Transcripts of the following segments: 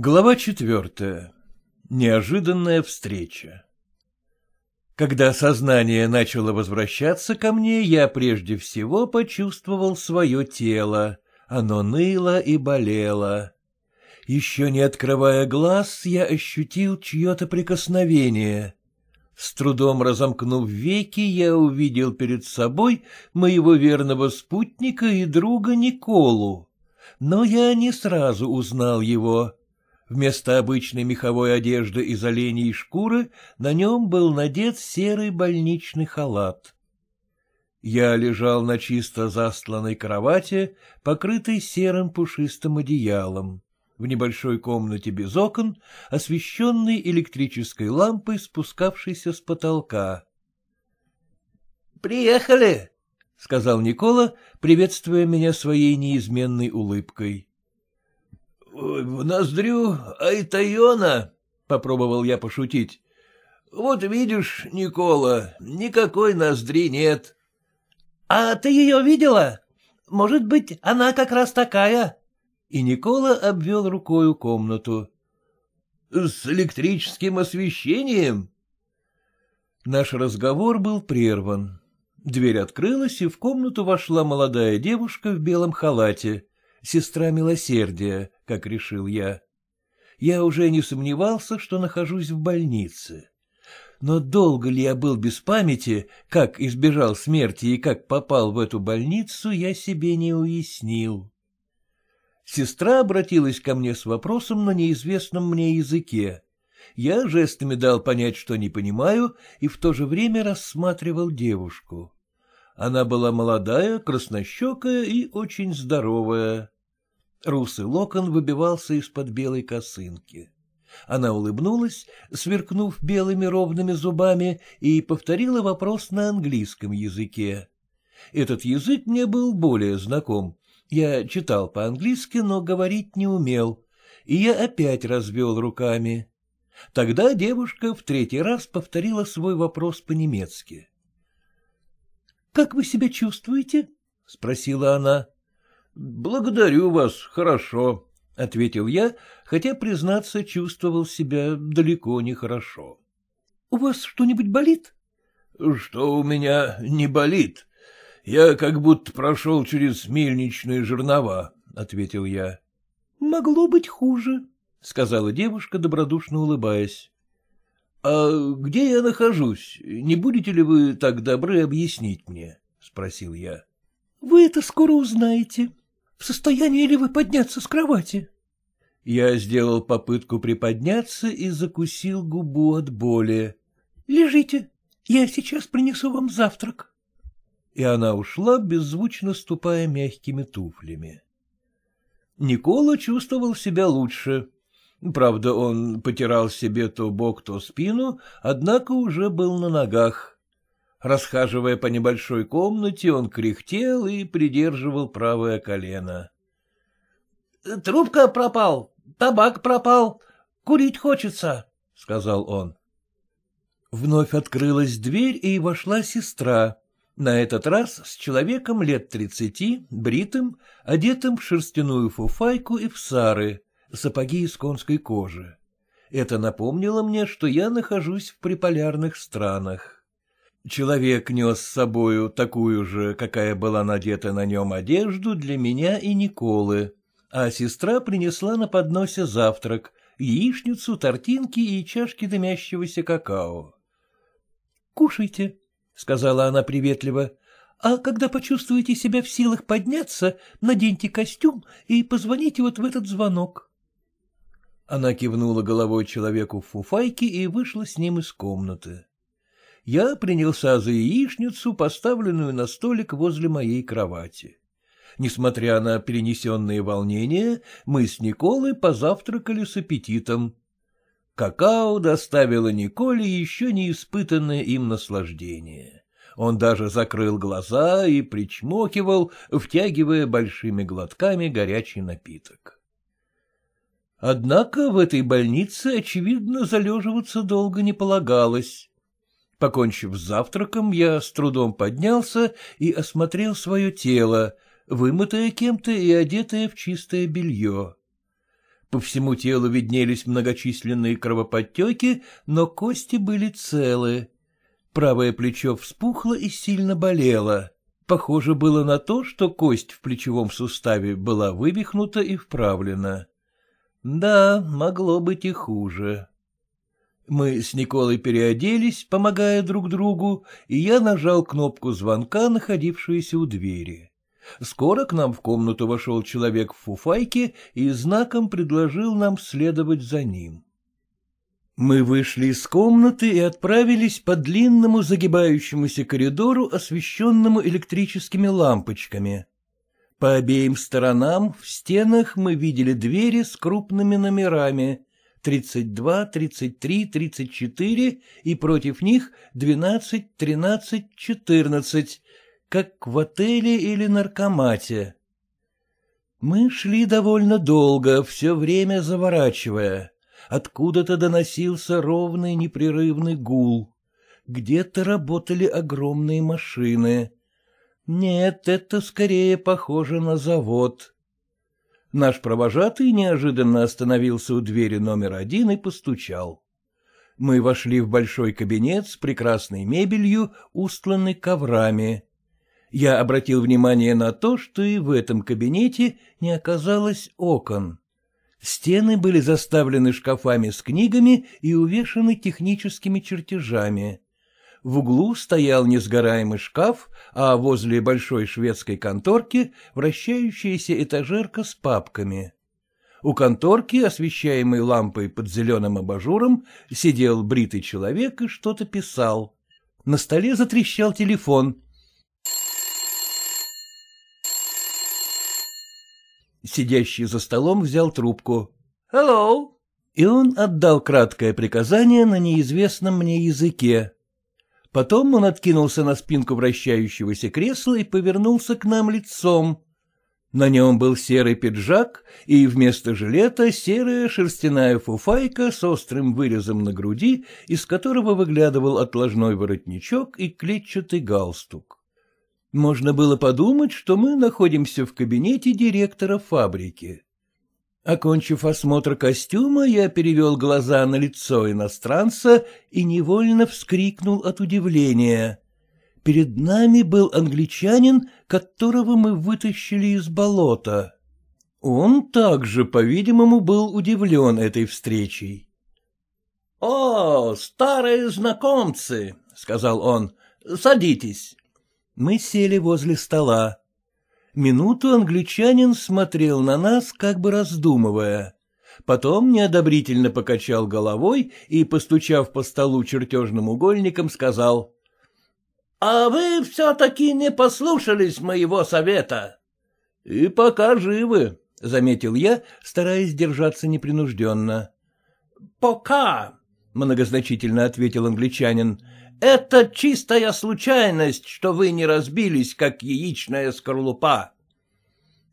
Глава четвертая. Неожиданная встреча. Когда сознание начало возвращаться ко мне, я прежде всего почувствовал свое тело. Оно ныло и болело. Еще не открывая глаз, я ощутил чье-то прикосновение. С трудом разомкнув веки, я увидел перед собой моего верного спутника и друга Николу. Но я не сразу узнал его. Вместо обычной меховой одежды из оленей шкуры на нем был надет серый больничный халат. Я лежал на чисто застланной кровати, покрытой серым пушистым одеялом, в небольшой комнате без окон, освещенной электрической лампой, спускавшейся с потолка. — Приехали, — сказал Никола, приветствуя меня своей неизменной улыбкой. — В ноздрю Айтайона, — попробовал я пошутить. — Вот видишь, Никола, никакой ноздри нет. — А ты ее видела? Может быть, она как раз такая? И Никола обвел рукою комнату. — С электрическим освещением? Наш разговор был прерван. Дверь открылась, и в комнату вошла молодая девушка в белом халате — сестра милосердия, как решил я. Я уже не сомневался, что нахожусь в больнице. Но долго ли я был без памяти, как избежал смерти и как попал в эту больницу, я себе не уяснил. Сестра обратилась ко мне с вопросом на неизвестном мне языке. Я жестами дал понять, что не понимаю, и в то же время рассматривал девушку. Она была молодая, краснощекая и очень здоровая. Русый локон выбивался из-под белой косынки. Она улыбнулась, сверкнув белыми ровными зубами, и повторила вопрос на английском языке. Этот язык мне был более знаком. Я читал по-английски, но говорить не умел. И я опять развел руками. Тогда девушка в третий раз повторила свой вопрос по-немецки. Как вы себя чувствуете? — спросила она. — Благодарю вас, хорошо, — ответил я, хотя, признаться, чувствовал себя далеко не хорошо. У вас что-нибудь болит? — Что у меня не болит. Я как будто прошел через мельничные жернова, — ответил я. — Могло быть хуже, — сказала девушка, добродушно улыбаясь. — А где я нахожусь? Не будете ли вы так добры объяснить мне? — спросил я. — Вы это скоро узнаете. В состоянии ли вы подняться с кровати? Я сделал попытку приподняться и закусил губу от боли. — Лежите, я сейчас принесу вам завтрак. И она ушла, беззвучно ступая мягкими туфлями. Никола чувствовал себя лучше. Правда, он потирал себе то бок, то спину, однако уже был на ногах. Расхаживая по небольшой комнате, он кряхтел и придерживал правое колено. — Трубка пропал, табак пропал, курить хочется, — сказал он. Вновь открылась дверь, и вошла сестра, на этот раз с человеком лет тридцати, бритым, одетым в шерстяную фуфайку и в сары сапоги из конской кожи. Это напомнило мне, что я нахожусь в приполярных странах. Человек нес с собою такую же, какая была надета на нем одежду для меня и Николы, а сестра принесла на подносе завтрак, яичницу, тортинки и чашки дымящегося какао. «Кушайте», — сказала она приветливо, — «а когда почувствуете себя в силах подняться, наденьте костюм и позвоните вот в этот звонок». Она кивнула головой человеку в фуфайке и вышла с ним из комнаты. Я принялся за яичницу, поставленную на столик возле моей кровати. Несмотря на перенесенные волнения, мы с Николой позавтракали с аппетитом. Какао доставило Николе еще не испытанное им наслаждение. Он даже закрыл глаза и причмокивал, втягивая большими глотками горячий напиток. Однако в этой больнице, очевидно, залеживаться долго не полагалось. Покончив с завтраком, я с трудом поднялся и осмотрел свое тело, вымытое кем-то и одетое в чистое белье. По всему телу виднелись многочисленные кровоподтеки, но кости были целы. Правое плечо вспухло и сильно болело. Похоже было на то, что кость в плечевом суставе была вывихнута и вправлена. Да, могло быть и хуже. Мы с Николой переоделись, помогая друг другу, и я нажал кнопку звонка, находившуюся у двери. Скоро к нам в комнату вошел человек в фуфайке и знаком предложил нам следовать за ним. Мы вышли из комнаты и отправились по длинному загибающемуся коридору, освещенному электрическими лампочками. По обеим сторонам в стенах мы видели двери с крупными номерами 32, 33, 34 и против них 12, 13, 14, как в отеле или наркомате. Мы шли довольно долго, все время заворачивая. Откуда-то доносился ровный непрерывный гул. Где-то работали огромные машины. Нет, это скорее похоже на завод. Наш провожатый неожиданно остановился у двери номер один и постучал. Мы вошли в большой кабинет с прекрасной мебелью, устланной коврами. Я обратил внимание на то, что и в этом кабинете не оказалось окон. Стены были заставлены шкафами с книгами и увешаны техническими чертежами в углу стоял несгораемый шкаф, а возле большой шведской конторки вращающаяся этажерка с папками. У конторки, освещаемой лампой под зеленым абажуром, сидел бритый человек и что-то писал. На столе затрещал телефон. Сидящий за столом взял трубку. «Hello!» И он отдал краткое приказание на неизвестном мне языке. Потом он откинулся на спинку вращающегося кресла и повернулся к нам лицом. На нем был серый пиджак и вместо жилета серая шерстяная фуфайка с острым вырезом на груди, из которого выглядывал отложной воротничок и клетчатый галстук. Можно было подумать, что мы находимся в кабинете директора фабрики. Окончив осмотр костюма, я перевел глаза на лицо иностранца и невольно вскрикнул от удивления. Перед нами был англичанин, которого мы вытащили из болота. Он также, по-видимому, был удивлен этой встречей. — О, старые знакомцы! — сказал он. — Садитесь. Мы сели возле стола. Минуту англичанин смотрел на нас, как бы раздумывая. Потом неодобрительно покачал головой и, постучав по столу чертежным угольником, сказал. — А вы все-таки не послушались моего совета. — И пока живы, — заметил я, стараясь держаться непринужденно. — Пока, — многозначительно ответил англичанин, это чистая случайность, что вы не разбились, как яичная скорлупа.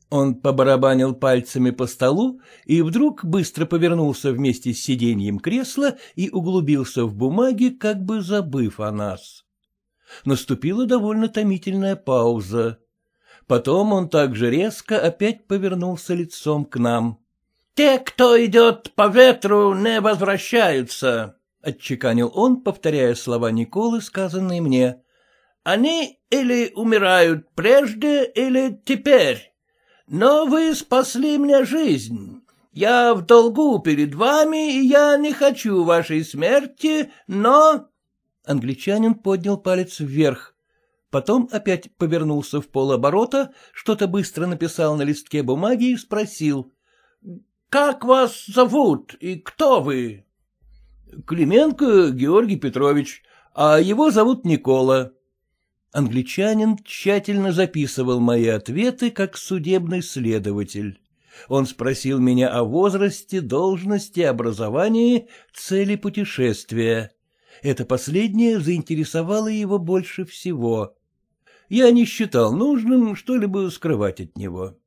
Он побарабанил пальцами по столу и вдруг быстро повернулся вместе с сиденьем кресла и углубился в бумаги, как бы забыв о нас. Наступила довольно томительная пауза. Потом он так же резко опять повернулся лицом к нам. — Те, кто идет по ветру, не возвращаются. — отчеканил он, повторяя слова Николы, сказанные мне. «Они или умирают прежде, или теперь. Но вы спасли мне жизнь. Я в долгу перед вами, и я не хочу вашей смерти, но...» Англичанин поднял палец вверх. Потом опять повернулся в полоборота, что-то быстро написал на листке бумаги и спросил. «Как вас зовут и кто вы?» — Клименко Георгий Петрович, а его зовут Никола. Англичанин тщательно записывал мои ответы как судебный следователь. Он спросил меня о возрасте, должности, образовании, цели путешествия. Это последнее заинтересовало его больше всего. Я не считал нужным что-либо скрывать от него.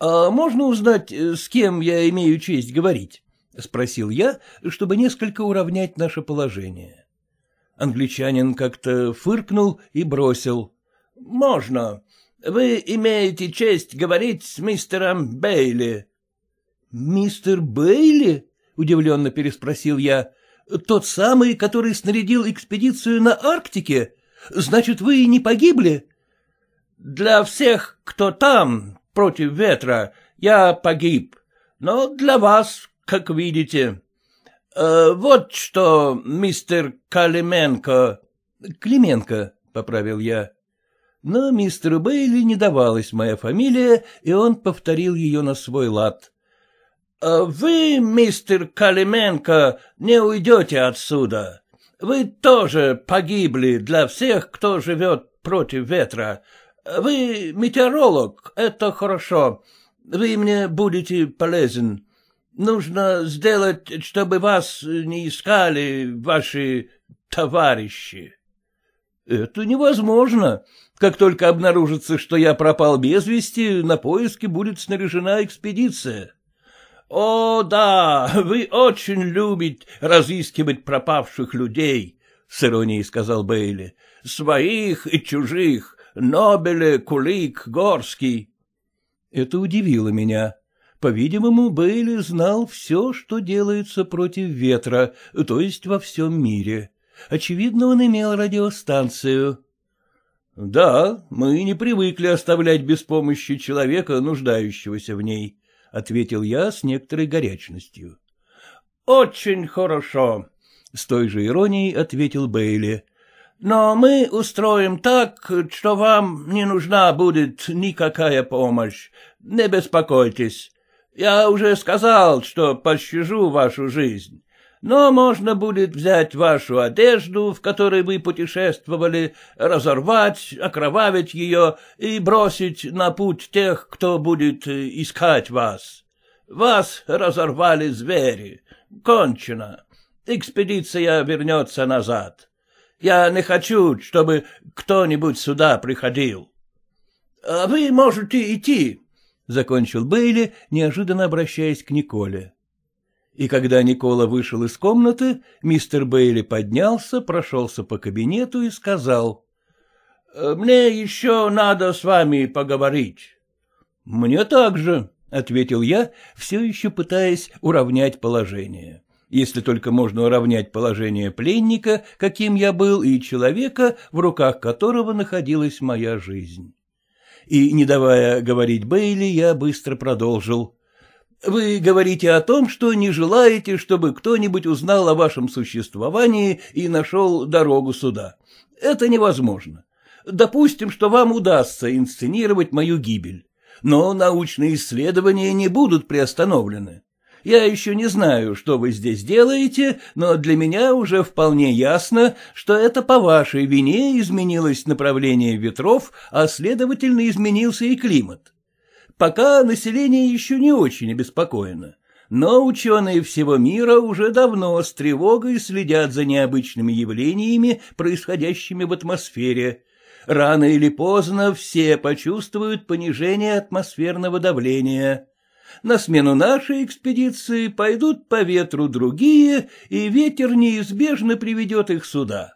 — А можно узнать, э, с кем я имею честь говорить? — спросил я, чтобы несколько уравнять наше положение. Англичанин как-то фыркнул и бросил. — Можно. Вы имеете честь говорить с мистером Бейли. — Мистер Бейли? — удивленно переспросил я. — Тот самый, который снарядил экспедицию на Арктике? Значит, вы не погибли? — Для всех, кто там, против ветра, я погиб. Но для вас, как видите. Э, вот что, мистер Калименко... Клименко, — поправил я. Но мистеру Бейли не давалась моя фамилия, и он повторил ее на свой лад. «Э, «Вы, мистер Калименко, не уйдете отсюда. Вы тоже погибли для всех, кто живет против ветра. Вы метеоролог, это хорошо. Вы мне будете полезен. Нужно сделать, чтобы вас не искали ваши товарищи. Это невозможно. Как только обнаружится, что я пропал без вести, на поиски будет снаряжена экспедиция. О, да, вы очень любите разыскивать пропавших людей, с иронией сказал Бейли. Своих и чужих, Нобеле, Кулик, Горский. Это удивило меня. По-видимому, Бейли знал все, что делается против ветра, то есть во всем мире. Очевидно, он имел радиостанцию. «Да, мы не привыкли оставлять без помощи человека, нуждающегося в ней», — ответил я с некоторой горячностью. «Очень хорошо», — с той же иронией ответил Бейли. «Но мы устроим так, что вам не нужна будет никакая помощь. Не беспокойтесь. Я уже сказал, что пощажу вашу жизнь, но можно будет взять вашу одежду, в которой вы путешествовали, разорвать, окровавить ее и бросить на путь тех, кто будет э, искать вас. Вас разорвали звери. Кончено. Экспедиция вернется назад. Я не хочу, чтобы кто-нибудь сюда приходил. А — Вы можете идти, закончил Бейли, неожиданно обращаясь к Николе. И когда Никола вышел из комнаты, мистер Бейли поднялся, прошелся по кабинету и сказал. «Э, — Мне еще надо с вами поговорить. — Мне также, — ответил я, все еще пытаясь уравнять положение. Если только можно уравнять положение пленника, каким я был, и человека, в руках которого находилась моя жизнь и, не давая говорить Бейли, я быстро продолжил. «Вы говорите о том, что не желаете, чтобы кто-нибудь узнал о вашем существовании и нашел дорогу сюда. Это невозможно. Допустим, что вам удастся инсценировать мою гибель, но научные исследования не будут приостановлены. Я еще не знаю, что вы здесь делаете, но для меня уже вполне ясно, что это по вашей вине изменилось направление ветров, а следовательно изменился и климат. Пока население еще не очень обеспокоено но ученые всего мира уже давно с тревогой следят за необычными явлениями, происходящими в атмосфере. Рано или поздно все почувствуют понижение атмосферного давления. На смену нашей экспедиции пойдут по ветру другие, и ветер неизбежно приведет их сюда.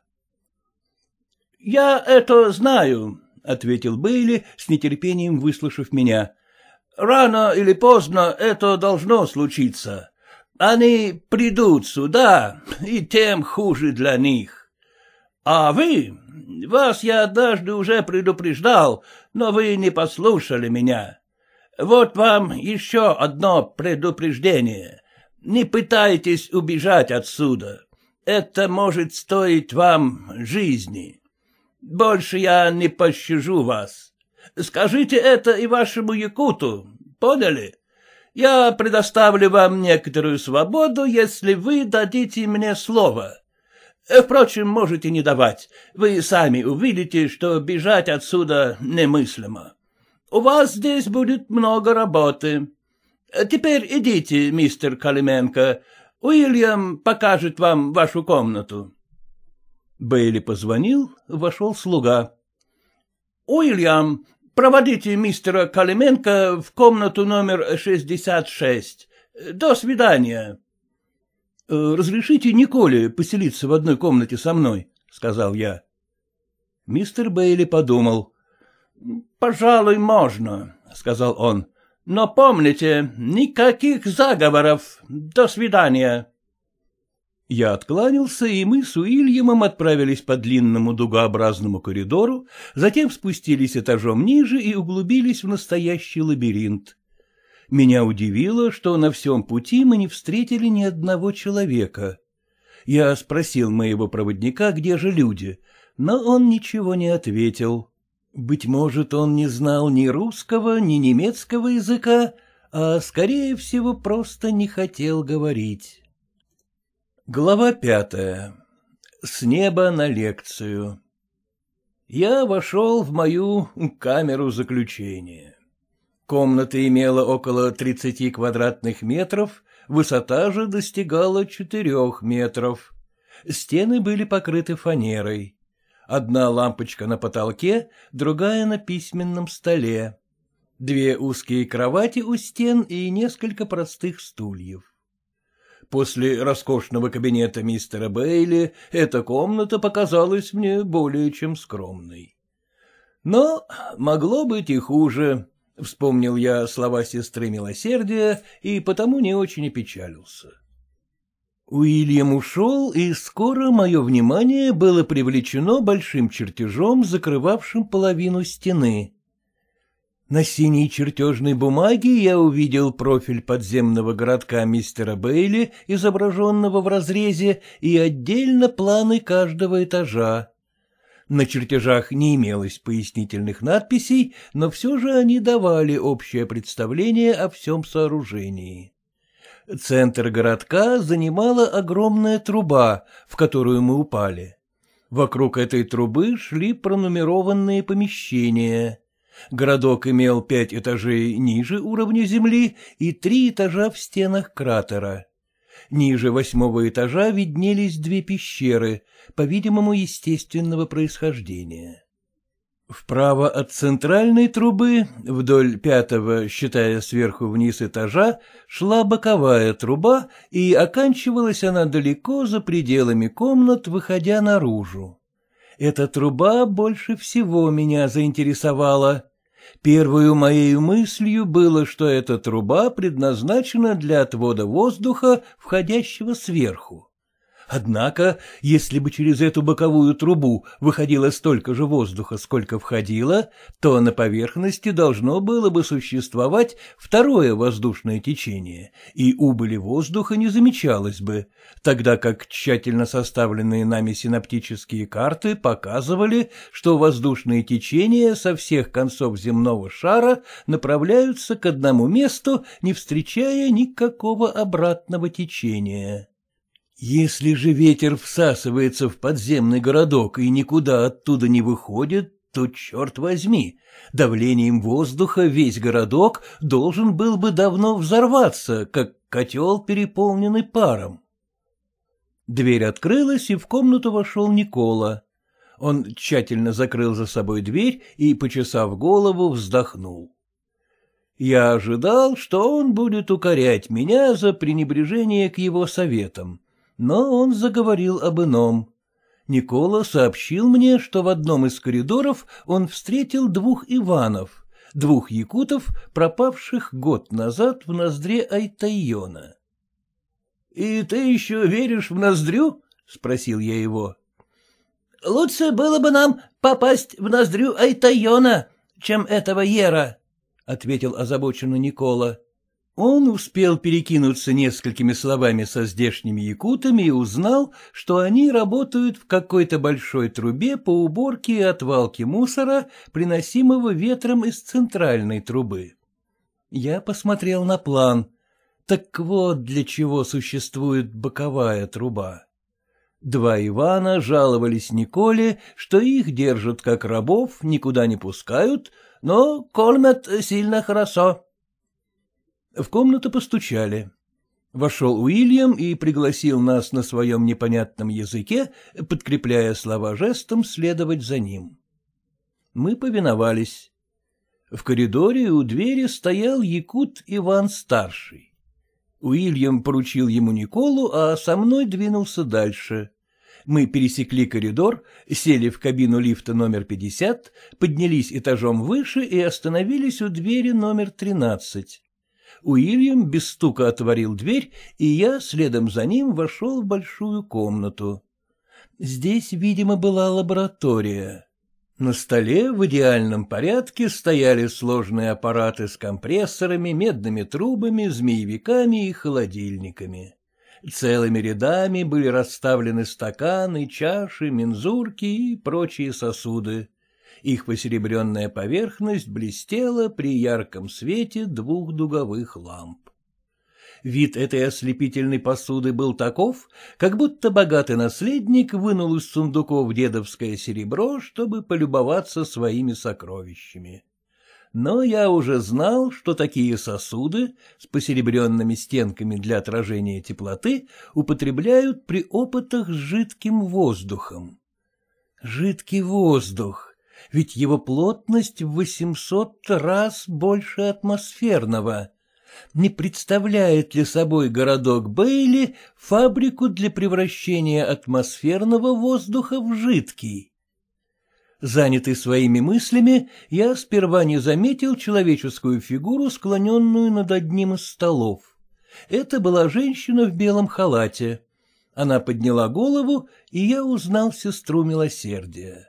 — Я это знаю, — ответил Бейли, с нетерпением выслушав меня. — Рано или поздно это должно случиться. Они придут сюда, и тем хуже для них. А вы... Вас я однажды уже предупреждал, но вы не послушали меня. Вот вам еще одно предупреждение. Не пытайтесь убежать отсюда. Это может стоить вам жизни. Больше я не пощажу вас. Скажите это и вашему якуту. Поняли? Я предоставлю вам некоторую свободу, если вы дадите мне слово. Э, впрочем, можете не давать. Вы сами увидите, что бежать отсюда немыслимо. У вас здесь будет много работы. Теперь идите, мистер Калименко. Уильям покажет вам вашу комнату. Бейли позвонил, вошел слуга. — Уильям, проводите мистера Калименко в комнату номер 66. До свидания. Э, — Разрешите Николе поселиться в одной комнате со мной, — сказал я. Мистер Бейли подумал. — Пожалуй, можно, — сказал он. — Но помните, никаких заговоров. До свидания. Я откланялся, и мы с Уильямом отправились по длинному дугообразному коридору, затем спустились этажом ниже и углубились в настоящий лабиринт. Меня удивило, что на всем пути мы не встретили ни одного человека. Я спросил моего проводника, где же люди, но он ничего не ответил. Быть может, он не знал ни русского, ни немецкого языка, а, скорее всего, просто не хотел говорить. Глава пятая. С неба на лекцию. Я вошел в мою камеру заключения. Комната имела около 30 квадратных метров, высота же достигала 4 метров. Стены были покрыты фанерой. Одна лампочка на потолке, другая на письменном столе. Две узкие кровати у стен и несколько простых стульев. После роскошного кабинета мистера Бейли эта комната показалась мне более чем скромной. Но могло быть и хуже. Вспомнил я слова сестры милосердия и потому не очень опечалился. Уильям ушел, и скоро мое внимание было привлечено большим чертежом, закрывавшим половину стены. На синей чертежной бумаге я увидел профиль подземного городка мистера Бейли, изображенного в разрезе, и отдельно планы каждого этажа. На чертежах не имелось пояснительных надписей, но все же они давали общее представление о всем сооружении. Центр городка занимала огромная труба, в которую мы упали. Вокруг этой трубы шли пронумерованные помещения. Городок имел пять этажей ниже уровня земли и три этажа в стенах кратера. Ниже восьмого этажа виднелись две пещеры, по-видимому, естественного происхождения. Вправо от центральной трубы, вдоль пятого, считая сверху вниз этажа, шла боковая труба, и оканчивалась она далеко за пределами комнат, выходя наружу. Эта труба больше всего меня заинтересовала. Первую моей мыслью было, что эта труба предназначена для отвода воздуха, входящего сверху. Однако, если бы через эту боковую трубу выходило столько же воздуха, сколько входило, то на поверхности должно было бы существовать второе воздушное течение, и убыли воздуха не замечалось бы, тогда как тщательно составленные нами синаптические карты показывали, что воздушные течения со всех концов земного шара направляются к одному месту, не встречая никакого обратного течения. Если же ветер всасывается в подземный городок и никуда оттуда не выходит, то, черт возьми, давлением воздуха весь городок должен был бы давно взорваться, как котел, переполненный паром. Дверь открылась, и в комнату вошел Никола. Он тщательно закрыл за собой дверь и, почесав голову, вздохнул. Я ожидал, что он будет укорять меня за пренебрежение к его советам но он заговорил об ином. Никола сообщил мне, что в одном из коридоров он встретил двух Иванов, двух якутов, пропавших год назад в ноздре Айтайона. — И ты еще веришь в ноздрю? — спросил я его. — Лучше было бы нам попасть в ноздрю Айтайона, чем этого Ера, — ответил озабоченный Никола. — он успел перекинуться несколькими словами со здешними якутами и узнал, что они работают в какой-то большой трубе по уборке и отвалке мусора, приносимого ветром из центральной трубы. Я посмотрел на план. Так вот для чего существует боковая труба. Два Ивана жаловались Николе, что их держат как рабов, никуда не пускают, но кормят сильно хорошо. В комнату постучали. Вошел Уильям и пригласил нас на своем непонятном языке, подкрепляя слова жестом следовать за ним. Мы повиновались. В коридоре у двери стоял якут Иван-старший. Уильям поручил ему Николу, а со мной двинулся дальше. Мы пересекли коридор, сели в кабину лифта номер 50, поднялись этажом выше и остановились у двери номер 13. Уильям без стука отворил дверь, и я следом за ним вошел в большую комнату. Здесь, видимо, была лаборатория. На столе в идеальном порядке стояли сложные аппараты с компрессорами, медными трубами, змеевиками и холодильниками. Целыми рядами были расставлены стаканы, чаши, мензурки и прочие сосуды их посеребренная поверхность блестела при ярком свете двух дуговых ламп. Вид этой ослепительной посуды был таков, как будто богатый наследник вынул из сундуков дедовское серебро, чтобы полюбоваться своими сокровищами но я уже знал, что такие сосуды с посеребренными стенками для отражения теплоты употребляют при опытах с жидким воздухом. Жидкий воздух ведь его плотность в восемьсот раз больше атмосферного. Не представляет ли собой городок Бейли фабрику для превращения атмосферного воздуха в жидкий? Занятый своими мыслями, я сперва не заметил человеческую фигуру, склоненную над одним из столов. Это была женщина в белом халате. Она подняла голову, и я узнал сестру милосердия.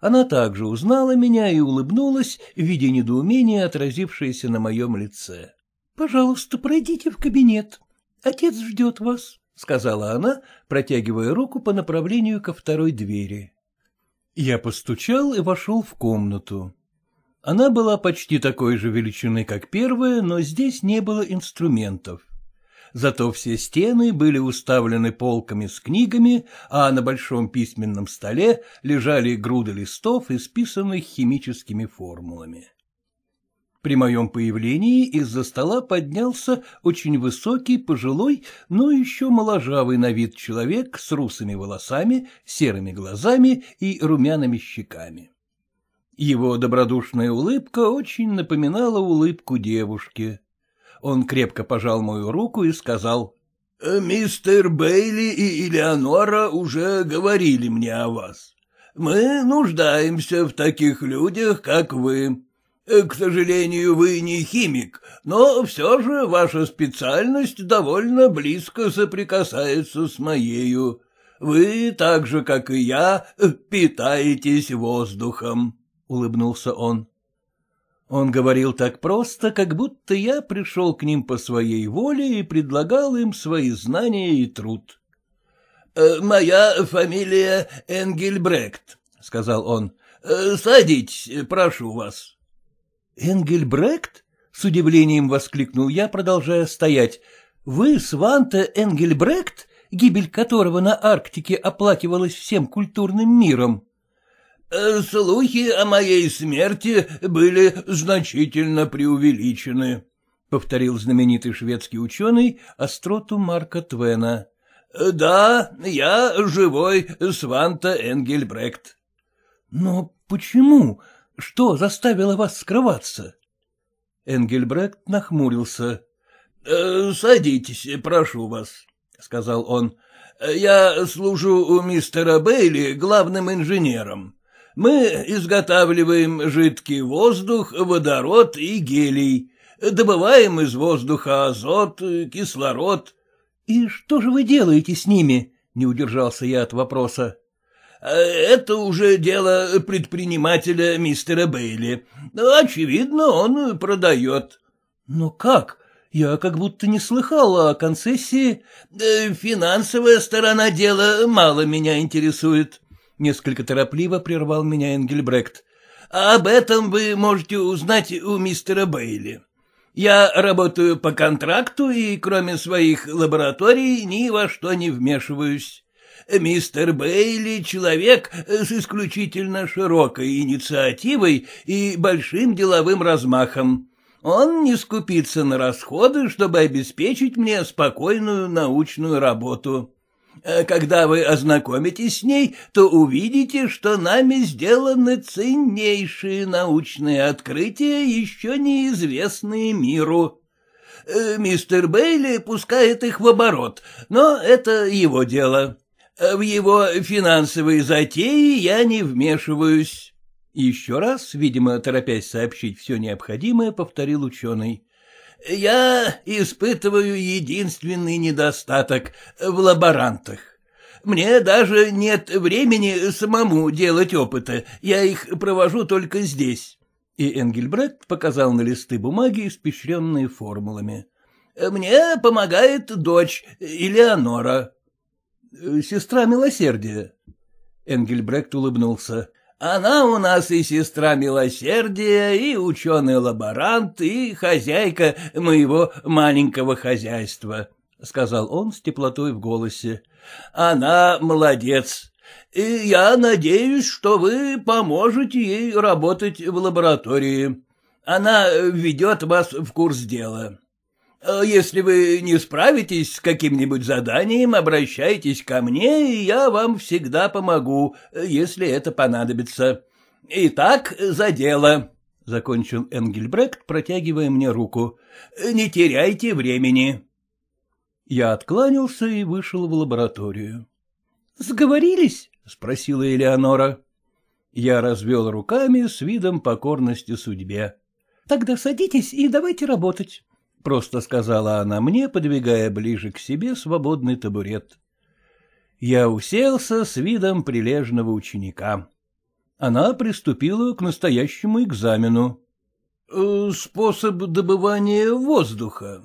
Она также узнала меня и улыбнулась, видя недоумение, отразившееся на моем лице. — Пожалуйста, пройдите в кабинет. Отец ждет вас, — сказала она, протягивая руку по направлению ко второй двери. Я постучал и вошел в комнату. Она была почти такой же величины, как первая, но здесь не было инструментов зато все стены были уставлены полками с книгами, а на большом письменном столе лежали груды листов, исписанных химическими формулами. При моем появлении из-за стола поднялся очень высокий, пожилой, но еще моложавый на вид человек с русыми волосами, серыми глазами и румяными щеками. Его добродушная улыбка очень напоминала улыбку девушки он крепко пожал мою руку и сказал. «Э, — Мистер Бейли и Элеонора уже говорили мне о вас. Мы нуждаемся в таких людях, как вы. Э, к сожалению, вы не химик, но все же ваша специальность довольно близко соприкасается с моею. Вы, так же, как и я, питаетесь воздухом, — улыбнулся он. Он говорил так просто, как будто я пришел к ним по своей воле и предлагал им свои знания и труд. «Э, — Моя фамилия Энгельбрект, — сказал он. «Э, — Садитесь, прошу вас. — Энгельбрект? — с удивлением воскликнул я, продолжая стоять. — Вы Сванте Энгельбрект, гибель которого на Арктике оплакивалась всем культурным миром? Э, «Слухи о моей смерти были значительно преувеличены», — повторил знаменитый шведский ученый остроту Марка Твена. Э, «Да, я живой Сванта Энгельбрект». «Но почему? Что заставило вас скрываться?» Энгельбрект нахмурился. Э, «Садитесь, прошу вас», — сказал он. «Я служу у мистера Бейли главным инженером мы изготавливаем жидкий воздух, водород и гелий, добываем из воздуха азот, кислород. — И что же вы делаете с ними? — не удержался я от вопроса. А, — Это уже дело предпринимателя мистера Бейли. Очевидно, он продает. — Но как? Я как будто не слыхал о концессии. Э, финансовая сторона дела мало меня интересует. — несколько торопливо прервал меня Энгельбрект. «Об этом вы можете узнать у мистера Бейли. Я работаю по контракту и, кроме своих лабораторий, ни во что не вмешиваюсь. Мистер Бейли — человек с исключительно широкой инициативой и большим деловым размахом. Он не скупится на расходы, чтобы обеспечить мне спокойную научную работу. Э, когда вы ознакомитесь с ней, то увидите, что нами сделаны ценнейшие научные открытия, еще неизвестные миру. Э, мистер Бейли пускает их в оборот, но это его дело. Э, в его финансовые затеи я не вмешиваюсь. Еще раз, видимо, торопясь сообщить все необходимое, повторил ученый. Я испытываю единственный недостаток в лаборантах. Мне даже нет времени самому делать опыты, я их провожу только здесь. И Энгельбрект показал на листы бумаги, испещренные формулами. «Мне помогает дочь Элеонора». «Сестра милосердия». Энгельбрект улыбнулся. Она у нас и сестра милосердия, и ученый-лаборант, и хозяйка моего маленького хозяйства, — сказал он с теплотой в голосе. — Она молодец. И я надеюсь, что вы поможете ей работать в лаборатории. Она введет вас в курс дела. Э, если вы не справитесь с каким-нибудь заданием, обращайтесь ко мне, и я вам всегда помогу, э, если это понадобится. Итак, за дело, — закончил Энгельбрект, протягивая мне руку. Э, — Не теряйте времени. Я откланялся и вышел в лабораторию. — Сговорились? — спросила Элеонора. Я развел руками с видом покорности судьбе. — Тогда садитесь и давайте работать. — просто сказала она мне, подвигая ближе к себе свободный табурет. Я уселся с видом прилежного ученика. Она приступила к настоящему экзамену. «Э, — Способ добывания воздуха.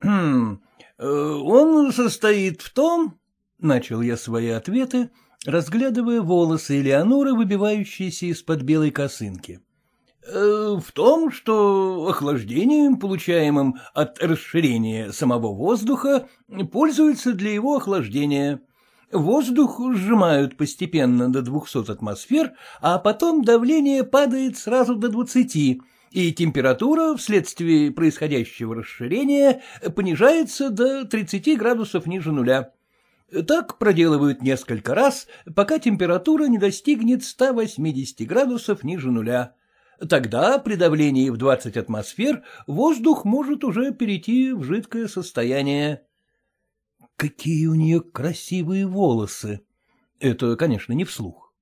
Хм, э, он состоит в том, — начал я свои ответы, разглядывая волосы Элеоноры, выбивающиеся из-под белой косынки. Э, в том, что охлаждением, получаемым от расширения самого воздуха, пользуется для его охлаждения. Воздух сжимают постепенно до 200 атмосфер, а потом давление падает сразу до 20, и температура вследствие происходящего расширения понижается до 30 градусов ниже нуля. Так проделывают несколько раз, пока температура не достигнет 180 градусов ниже нуля. Тогда при давлении в 20 атмосфер воздух может уже перейти в жидкое состояние. Какие у нее красивые волосы! Это, конечно, не вслух.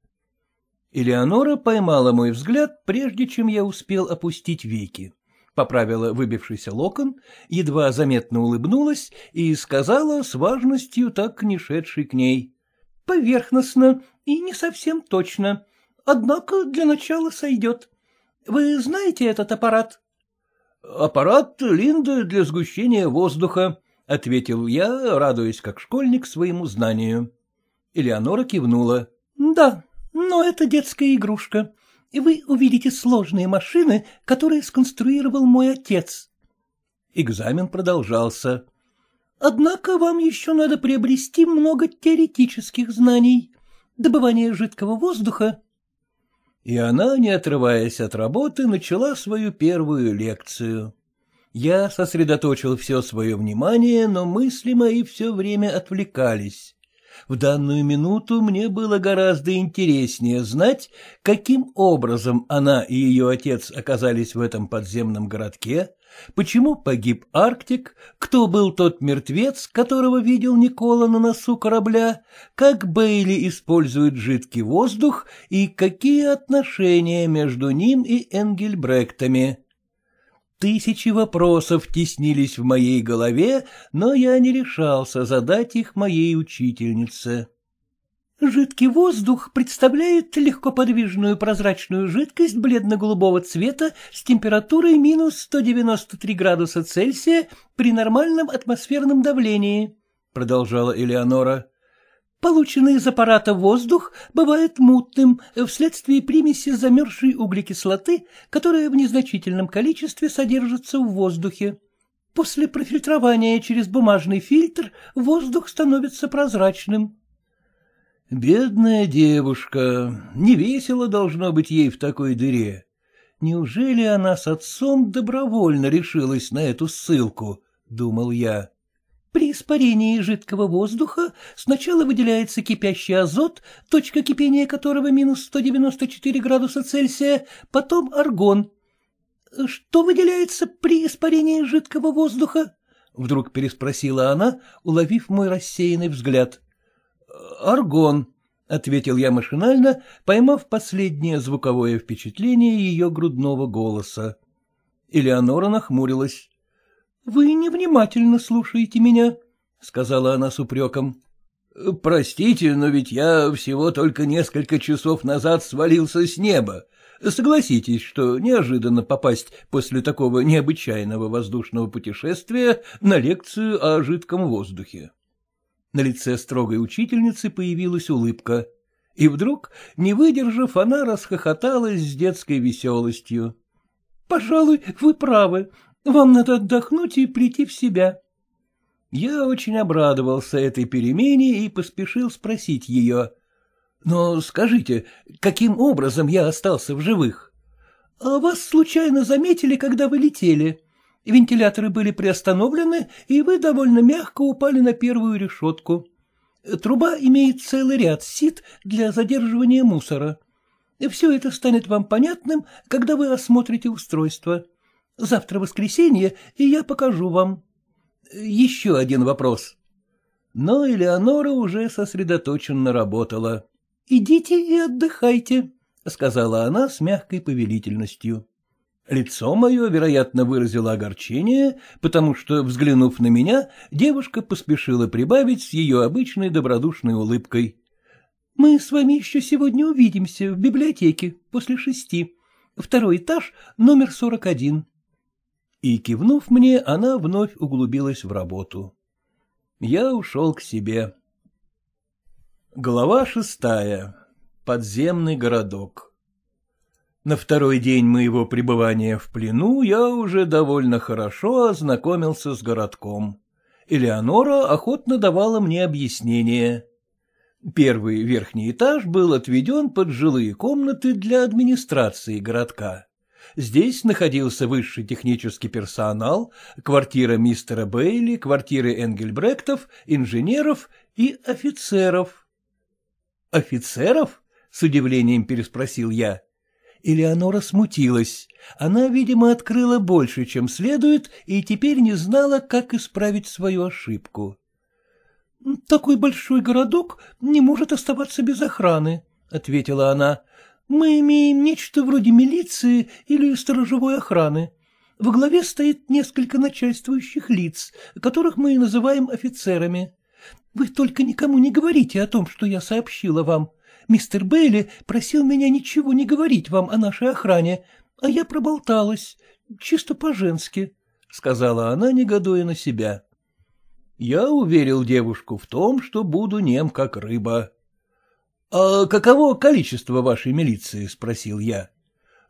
Элеонора поймала мой взгляд, прежде чем я успел опустить веки. Поправила выбившийся локон, едва заметно улыбнулась и сказала с важностью, так не шедшей к ней. — Поверхностно и не совсем точно. Однако для начала сойдет. — вы знаете этот аппарат? — Аппарат Линды для сгущения воздуха, — ответил я, радуясь как школьник своему знанию. Элеонора кивнула. — Да, но это детская игрушка. и Вы увидите сложные машины, которые сконструировал мой отец. Экзамен продолжался. Однако вам еще надо приобрести много теоретических знаний. Добывание жидкого воздуха и она, не отрываясь от работы, начала свою первую лекцию. Я сосредоточил все свое внимание, но мысли мои все время отвлекались. В данную минуту мне было гораздо интереснее знать, каким образом она и ее отец оказались в этом подземном городке, почему погиб Арктик, кто был тот мертвец, которого видел Никола на носу корабля, как Бейли использует жидкий воздух и какие отношения между ним и Энгельбректами. Тысячи вопросов теснились в моей голове, но я не решался задать их моей учительнице. Жидкий воздух представляет легкоподвижную прозрачную жидкость бледно-голубого цвета с температурой минус 193 градуса Цельсия при нормальном атмосферном давлении, — продолжала Элеонора. Полученный из аппарата воздух бывает мутным вследствие примеси замерзшей углекислоты, которая в незначительном количестве содержится в воздухе. После профильтрования через бумажный фильтр воздух становится прозрачным. Бедная девушка, не весело должно быть ей в такой дыре. Неужели она с отцом добровольно решилась на эту ссылку, думал я. При испарении жидкого воздуха сначала выделяется кипящий азот, точка кипения которого минус 194 градуса Цельсия, потом аргон. Что выделяется при испарении жидкого воздуха? — вдруг переспросила она, уловив мой рассеянный взгляд. Аргон, — ответил я машинально, поймав последнее звуковое впечатление ее грудного голоса. Элеонора нахмурилась. — Вы невнимательно слушаете меня, — сказала она с упреком. — Простите, но ведь я всего только несколько часов назад свалился с неба. Согласитесь, что неожиданно попасть после такого необычайного воздушного путешествия на лекцию о жидком воздухе. — на лице строгой учительницы появилась улыбка. И вдруг, не выдержав, она расхохоталась с детской веселостью. — Пожалуй, вы правы. Вам надо отдохнуть и прийти в себя. Я очень обрадовался этой перемене и поспешил спросить ее. — Но скажите, каким образом я остался в живых? — А Вас случайно заметили, когда вы летели, Вентиляторы были приостановлены, и вы довольно мягко упали на первую решетку. Труба имеет целый ряд сит для задерживания мусора. Все это станет вам понятным, когда вы осмотрите устройство. Завтра воскресенье, и я покажу вам. Еще один вопрос. Но Элеонора уже сосредоточенно работала. «Идите и отдыхайте», — сказала она с мягкой повелительностью. Лицо мое, вероятно, выразило огорчение, потому что, взглянув на меня, девушка поспешила прибавить с ее обычной добродушной улыбкой. — Мы с вами еще сегодня увидимся в библиотеке после шести. Второй этаж, номер сорок один. И, кивнув мне, она вновь углубилась в работу. Я ушел к себе. Глава шестая. Подземный городок. На второй день моего пребывания в плену я уже довольно хорошо ознакомился с городком. Элеонора охотно давала мне объяснение. Первый верхний этаж был отведен под жилые комнаты для администрации городка. Здесь находился высший технический персонал, квартира мистера Бейли, квартиры Энгельбректов, инженеров и офицеров. «Офицеров?» — с удивлением переспросил я. Элеонора смутилась. Она, видимо, открыла больше, чем следует, и теперь не знала, как исправить свою ошибку. — Такой большой городок не может оставаться без охраны, — ответила она. — Мы имеем нечто вроде милиции или сторожевой охраны. Во главе стоит несколько начальствующих лиц, которых мы и называем офицерами. Вы только никому не говорите о том, что я сообщила вам. Мистер Бейли просил меня ничего не говорить вам о нашей охране, а я проболталась, чисто по-женски, — сказала она, негодуя на себя. Я уверил девушку в том, что буду нем как рыба. — А каково количество вашей милиции? — спросил я.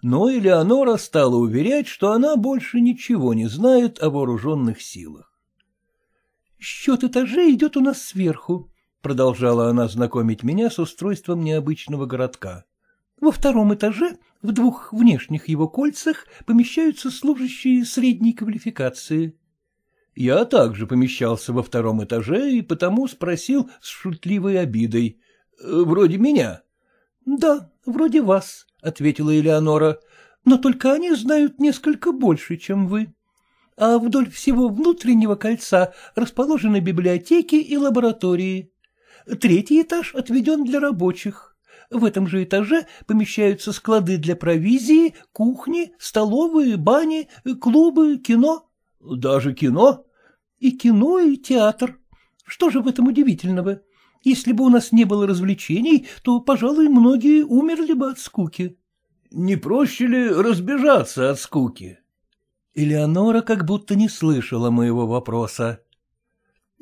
Но Элеонора стала уверять, что она больше ничего не знает о вооруженных силах. — Счет этажей идет у нас сверху, продолжала она знакомить меня с устройством необычного городка. Во втором этаже, в двух внешних его кольцах, помещаются служащие средней квалификации. Я также помещался во втором этаже и потому спросил с шутливой обидой. «Э, «Вроде меня?» «Да, вроде вас», — ответила Элеонора, — «но только они знают несколько больше, чем вы. А вдоль всего внутреннего кольца расположены библиотеки и лаборатории». Третий этаж отведен для рабочих. В этом же этаже помещаются склады для провизии, кухни, столовые, бани, клубы, кино. Даже кино? И кино, и театр. Что же в этом удивительного? Если бы у нас не было развлечений, то, пожалуй, многие умерли бы от скуки. Не проще ли разбежаться от скуки? Элеонора как будто не слышала моего вопроса.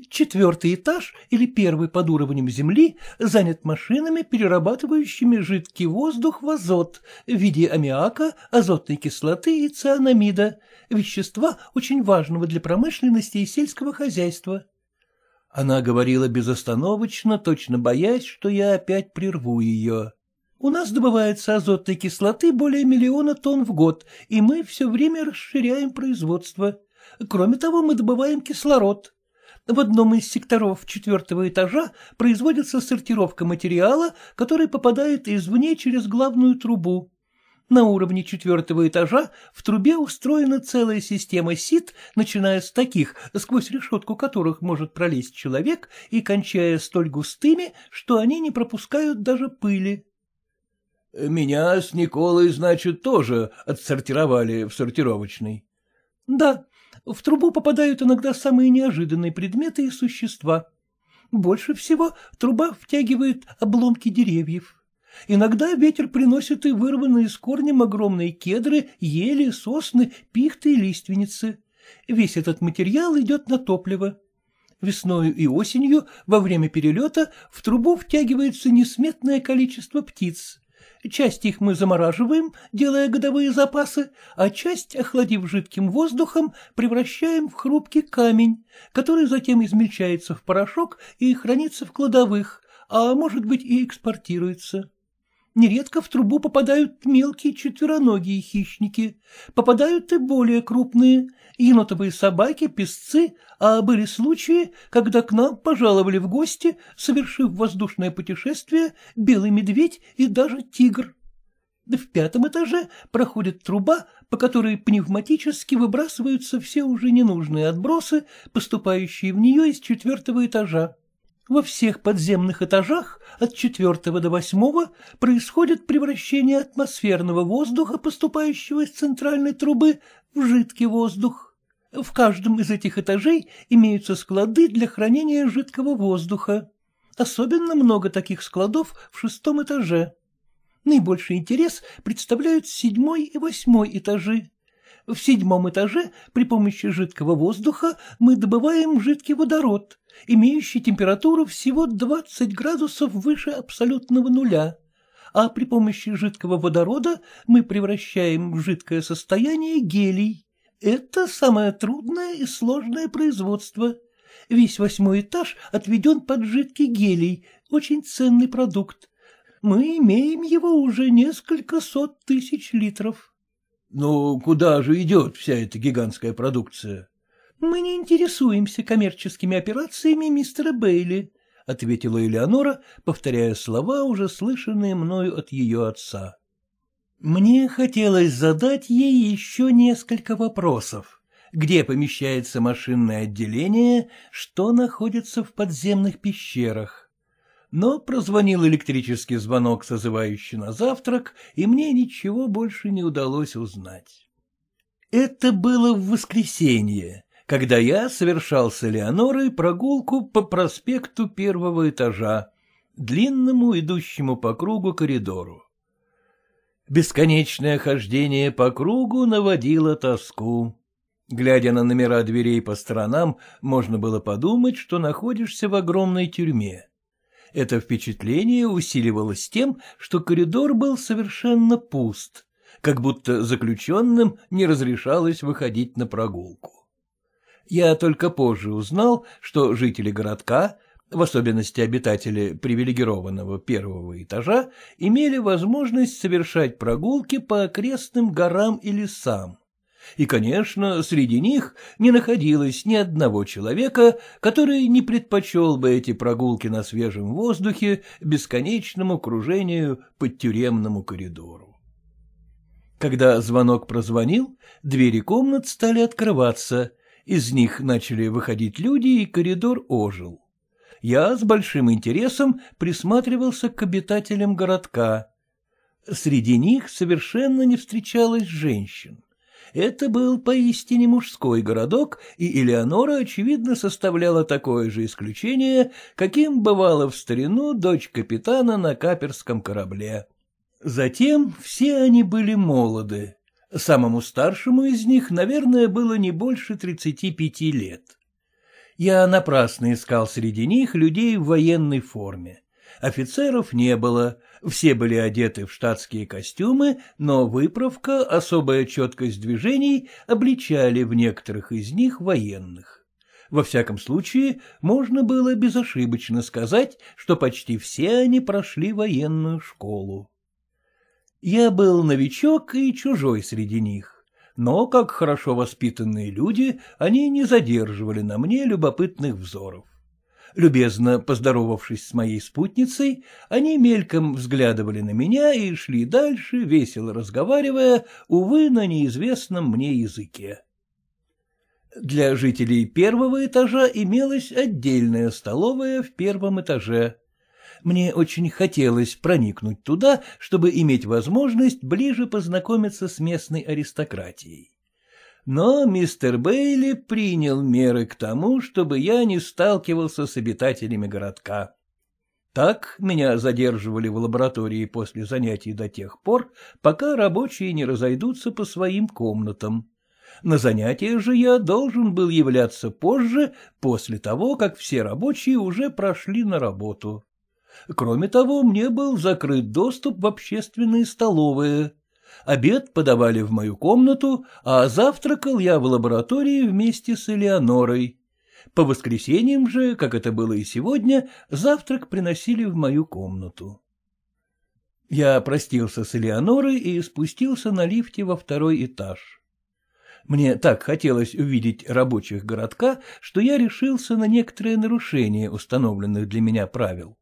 Четвертый этаж или первый под уровнем земли занят машинами, перерабатывающими жидкий воздух в азот в виде аммиака, азотной кислоты и цианамида, вещества, очень важного для промышленности и сельского хозяйства. Она говорила безостановочно, точно боясь, что я опять прерву ее. У нас добывается азотной кислоты более миллиона тонн в год, и мы все время расширяем производство. Кроме того, мы добываем кислород в одном из секторов четвертого этажа производится сортировка материала, который попадает извне через главную трубу. На уровне четвертого этажа в трубе устроена целая система сит, начиная с таких, сквозь решетку которых может пролезть человек, и кончая столь густыми, что они не пропускают даже пыли. — Меня с Николой, значит, тоже отсортировали в сортировочный. — Да, в трубу попадают иногда самые неожиданные предметы и существа. Больше всего труба втягивает обломки деревьев. Иногда ветер приносит и вырванные с корнем огромные кедры, ели, сосны, пихты и лиственницы. Весь этот материал идет на топливо. Весною и осенью во время перелета в трубу втягивается несметное количество птиц. Часть их мы замораживаем, делая годовые запасы, а часть, охладив жидким воздухом, превращаем в хрупкий камень, который затем измельчается в порошок и хранится в кладовых, а может быть и экспортируется. Нередко в трубу попадают мелкие четвероногие хищники, попадают и более крупные — енотовые собаки, песцы, а были случаи, когда к нам пожаловали в гости, совершив воздушное путешествие, белый медведь и даже тигр. В пятом этаже проходит труба, по которой пневматически выбрасываются все уже ненужные отбросы, поступающие в нее из четвертого этажа. Во всех подземных этажах от четвертого до восьмого происходит превращение атмосферного воздуха, поступающего из центральной трубы, в жидкий воздух. В каждом из этих этажей имеются склады для хранения жидкого воздуха. Особенно много таких складов в шестом этаже. Наибольший интерес представляют седьмой и восьмой этажи. В седьмом этаже при помощи жидкого воздуха мы добываем жидкий водород, имеющий температуру всего 20 градусов выше абсолютного нуля, а при помощи жидкого водорода мы превращаем в жидкое состояние гелий. Это самое трудное и сложное производство. Весь восьмой этаж отведен под жидкий гелий, очень ценный продукт. Мы имеем его уже несколько сот тысяч литров. Ну, — Но куда же идет вся эта гигантская продукция? Мы не интересуемся коммерческими операциями мистера Бейли, — ответила Элеонора, повторяя слова, уже слышанные мною от ее отца. Мне хотелось задать ей еще несколько вопросов. Где помещается машинное отделение, что находится в подземных пещерах? Но прозвонил электрический звонок, созывающий на завтрак, и мне ничего больше не удалось узнать. Это было в воскресенье, когда я совершал с Элеонорой прогулку по проспекту первого этажа, длинному идущему по кругу коридору. Бесконечное хождение по кругу наводило тоску. Глядя на номера дверей по сторонам, можно было подумать, что находишься в огромной тюрьме. Это впечатление усиливалось тем, что коридор был совершенно пуст, как будто заключенным не разрешалось выходить на прогулку я только позже узнал, что жители городка, в особенности обитатели привилегированного первого этажа, имели возможность совершать прогулки по окрестным горам и лесам. И, конечно, среди них не находилось ни одного человека, который не предпочел бы эти прогулки на свежем воздухе бесконечному кружению под тюремному коридору. Когда звонок прозвонил, двери комнат стали открываться, из них начали выходить люди, и коридор ожил. Я с большим интересом присматривался к обитателям городка. Среди них совершенно не встречалось женщин. Это был поистине мужской городок, и Элеонора, очевидно, составляла такое же исключение, каким бывала в старину дочь капитана на каперском корабле. Затем все они были молоды. Самому старшему из них, наверное, было не больше тридцати пяти лет. Я напрасно искал среди них людей в военной форме. Офицеров не было, все были одеты в штатские костюмы, но выправка, особая четкость движений обличали в некоторых из них военных. Во всяком случае, можно было безошибочно сказать, что почти все они прошли военную школу. Я был новичок и чужой среди них, но, как хорошо воспитанные люди, они не задерживали на мне любопытных взоров. Любезно поздоровавшись с моей спутницей, они мельком взглядывали на меня и шли дальше, весело разговаривая, увы, на неизвестном мне языке. Для жителей первого этажа имелась отдельная столовая в первом этаже мне очень хотелось проникнуть туда, чтобы иметь возможность ближе познакомиться с местной аристократией. Но мистер Бейли принял меры к тому, чтобы я не сталкивался с обитателями городка. Так меня задерживали в лаборатории после занятий до тех пор, пока рабочие не разойдутся по своим комнатам. На занятия же я должен был являться позже, после того, как все рабочие уже прошли на работу. Кроме того, мне был закрыт доступ в общественные столовые. Обед подавали в мою комнату, а завтракал я в лаборатории вместе с Элеонорой. По воскресеньям же, как это было и сегодня, завтрак приносили в мою комнату. Я простился с Элеонорой и спустился на лифте во второй этаж. Мне так хотелось увидеть рабочих городка, что я решился на некоторые нарушения установленных для меня правил.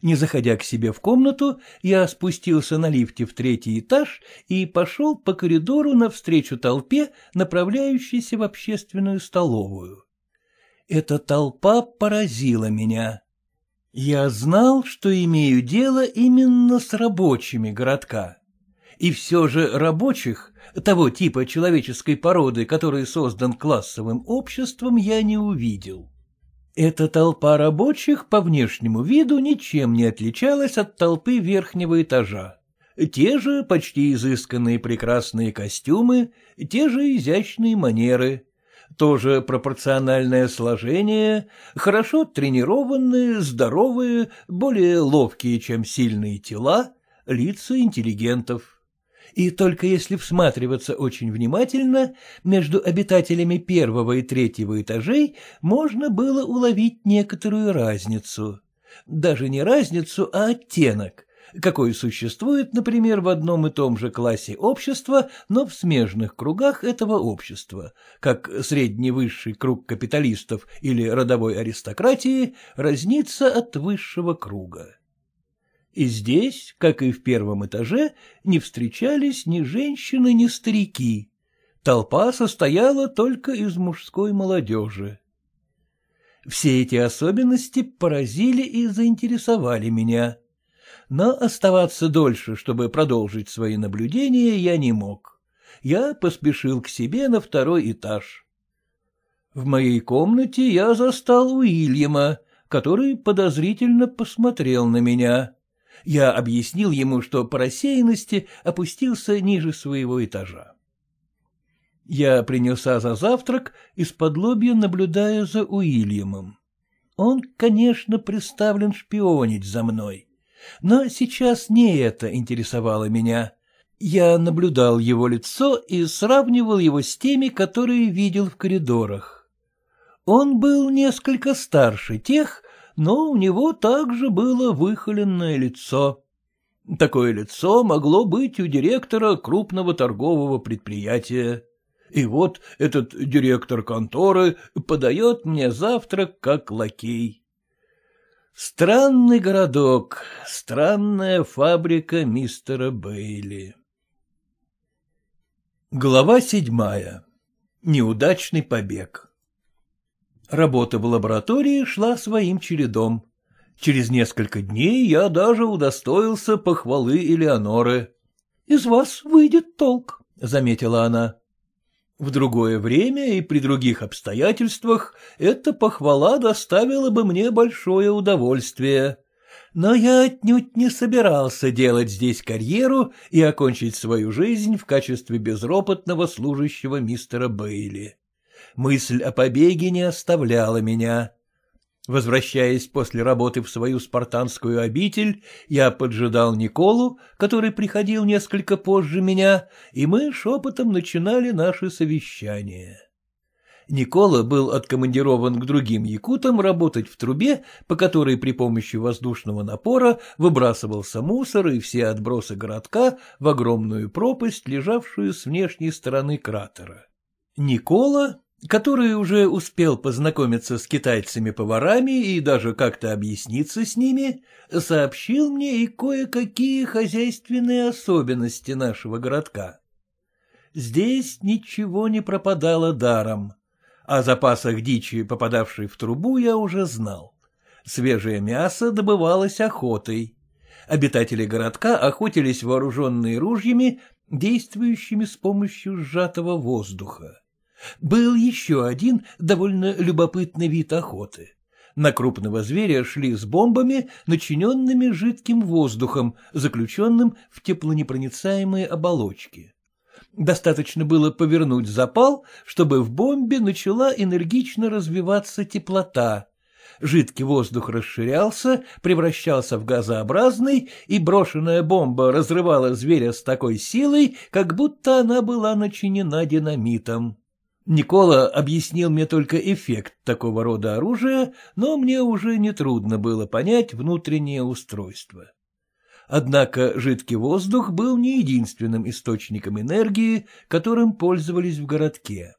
Не заходя к себе в комнату, я спустился на лифте в третий этаж и пошел по коридору навстречу толпе, направляющейся в общественную столовую. Эта толпа поразила меня. Я знал, что имею дело именно с рабочими городка. И все же рабочих, того типа человеческой породы, который создан классовым обществом, я не увидел. Эта толпа рабочих по внешнему виду ничем не отличалась от толпы верхнего этажа. Те же почти изысканные прекрасные костюмы, те же изящные манеры, тоже пропорциональное сложение, хорошо тренированные, здоровые, более ловкие, чем сильные тела, лица интеллигентов и только если всматриваться очень внимательно, между обитателями первого и третьего этажей можно было уловить некоторую разницу. Даже не разницу, а оттенок, какой существует, например, в одном и том же классе общества, но в смежных кругах этого общества, как средневысший круг капиталистов или родовой аристократии разнится от высшего круга. И здесь, как и в первом этаже, не встречались ни женщины, ни старики. Толпа состояла только из мужской молодежи. Все эти особенности поразили и заинтересовали меня. Но оставаться дольше, чтобы продолжить свои наблюдения, я не мог. Я поспешил к себе на второй этаж. В моей комнате я застал Уильяма, который подозрительно посмотрел на меня я объяснил ему, что по рассеянности опустился ниже своего этажа. Я принялся за завтрак, из-под лобья наблюдая за Уильямом. Он, конечно, представлен шпионить за мной. Но сейчас не это интересовало меня. Я наблюдал его лицо и сравнивал его с теми, которые видел в коридорах. Он был несколько старше тех, но у него также было выхоленное лицо. Такое лицо могло быть у директора крупного торгового предприятия. И вот этот директор конторы подает мне завтрак как лакей. Странный городок, странная фабрика мистера Бейли. Глава седьмая. Неудачный побег. Работа в лаборатории шла своим чередом. Через несколько дней я даже удостоился похвалы Элеоноры. — Из вас выйдет толк, — заметила она. В другое время и при других обстоятельствах эта похвала доставила бы мне большое удовольствие. Но я отнюдь не собирался делать здесь карьеру и окончить свою жизнь в качестве безропотного служащего мистера Бейли мысль о побеге не оставляла меня. Возвращаясь после работы в свою спартанскую обитель, я поджидал Николу, который приходил несколько позже меня, и мы шепотом начинали наше совещание. Никола был откомандирован к другим якутам работать в трубе, по которой при помощи воздушного напора выбрасывался мусор и все отбросы городка в огромную пропасть, лежавшую с внешней стороны кратера. Никола который уже успел познакомиться с китайцами-поварами и даже как-то объясниться с ними, сообщил мне и кое-какие хозяйственные особенности нашего городка. Здесь ничего не пропадало даром. О запасах дичи, попадавшей в трубу, я уже знал. Свежее мясо добывалось охотой. Обитатели городка охотились вооруженные ружьями, действующими с помощью сжатого воздуха. Был еще один довольно любопытный вид охоты. На крупного зверя шли с бомбами, начиненными жидким воздухом, заключенным в теплонепроницаемые оболочки. Достаточно было повернуть запал, чтобы в бомбе начала энергично развиваться теплота. Жидкий воздух расширялся, превращался в газообразный, и брошенная бомба разрывала зверя с такой силой, как будто она была начинена динамитом. Никола объяснил мне только эффект такого рода оружия, но мне уже нетрудно было понять внутреннее устройство. Однако жидкий воздух был не единственным источником энергии, которым пользовались в городке.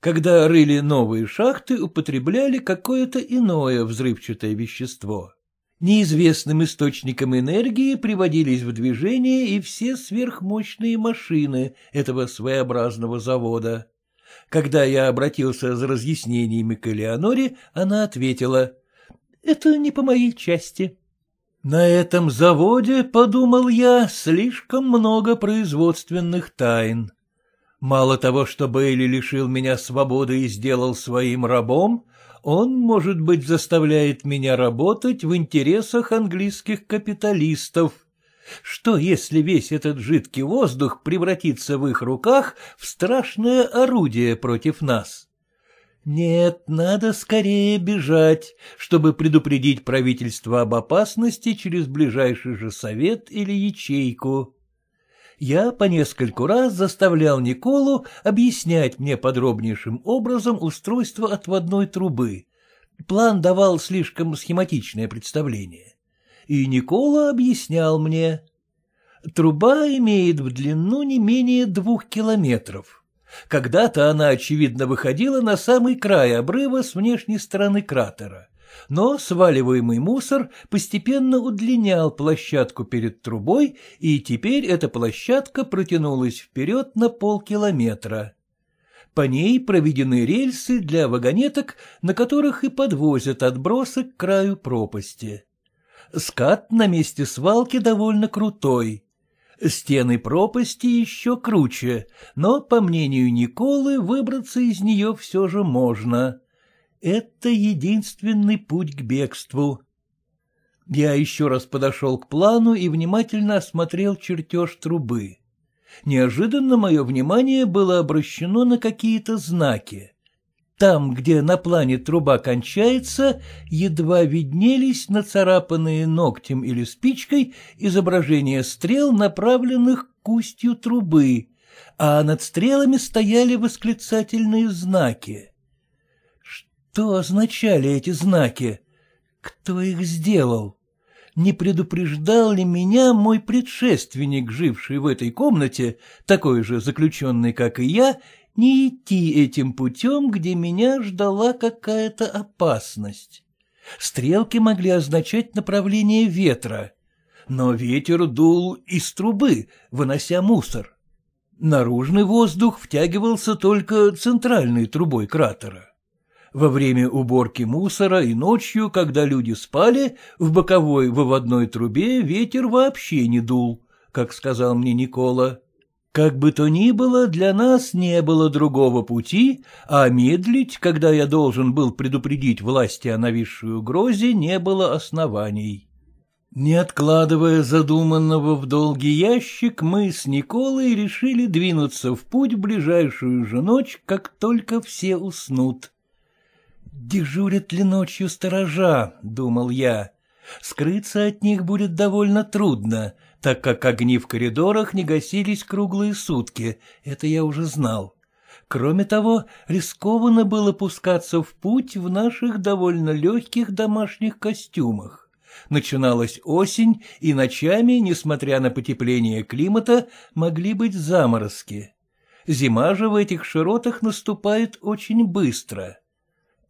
Когда рыли новые шахты, употребляли какое-то иное взрывчатое вещество. Неизвестным источником энергии приводились в движение и все сверхмощные машины этого своеобразного завода. Когда я обратился за разъяснениями к Элеоноре, она ответила. — Это не по моей части. На этом заводе, подумал я, слишком много производственных тайн. Мало того, что Бейли лишил меня свободы и сделал своим рабом, он, может быть, заставляет меня работать в интересах английских капиталистов, что, если весь этот жидкий воздух превратится в их руках в страшное орудие против нас? Нет, надо скорее бежать, чтобы предупредить правительство об опасности через ближайший же совет или ячейку. Я по нескольку раз заставлял Николу объяснять мне подробнейшим образом устройство отводной трубы. План давал слишком схематичное представление и Никола объяснял мне. Труба имеет в длину не менее двух километров. Когда-то она, очевидно, выходила на самый край обрыва с внешней стороны кратера, но сваливаемый мусор постепенно удлинял площадку перед трубой, и теперь эта площадка протянулась вперед на полкилометра. По ней проведены рельсы для вагонеток, на которых и подвозят отбросы к краю пропасти скат на месте свалки довольно крутой. Стены пропасти еще круче, но, по мнению Николы, выбраться из нее все же можно. Это единственный путь к бегству. Я еще раз подошел к плану и внимательно осмотрел чертеж трубы. Неожиданно мое внимание было обращено на какие-то знаки. Там, где на плане труба кончается, едва виднелись нацарапанные ногтем или спичкой изображения стрел, направленных к устью трубы, а над стрелами стояли восклицательные знаки. Что означали эти знаки? Кто их сделал? Не предупреждал ли меня мой предшественник, живший в этой комнате, такой же заключенный, как и я, не идти этим путем, где меня ждала какая-то опасность. Стрелки могли означать направление ветра, но ветер дул из трубы, вынося мусор. Наружный воздух втягивался только центральной трубой кратера. Во время уборки мусора и ночью, когда люди спали, в боковой выводной трубе ветер вообще не дул, как сказал мне Никола. Как бы то ни было, для нас не было другого пути, а медлить, когда я должен был предупредить власти о нависшей угрозе, не было оснований. Не откладывая задуманного в долгий ящик, мы с Николой решили двинуться в путь в ближайшую же ночь, как только все уснут. «Дежурят ли ночью сторожа?» — думал я. «Скрыться от них будет довольно трудно, так как огни в коридорах не гасились круглые сутки, это я уже знал. Кроме того, рискованно было пускаться в путь в наших довольно легких домашних костюмах. Начиналась осень, и ночами, несмотря на потепление климата, могли быть заморозки. Зима же в этих широтах наступает очень быстро.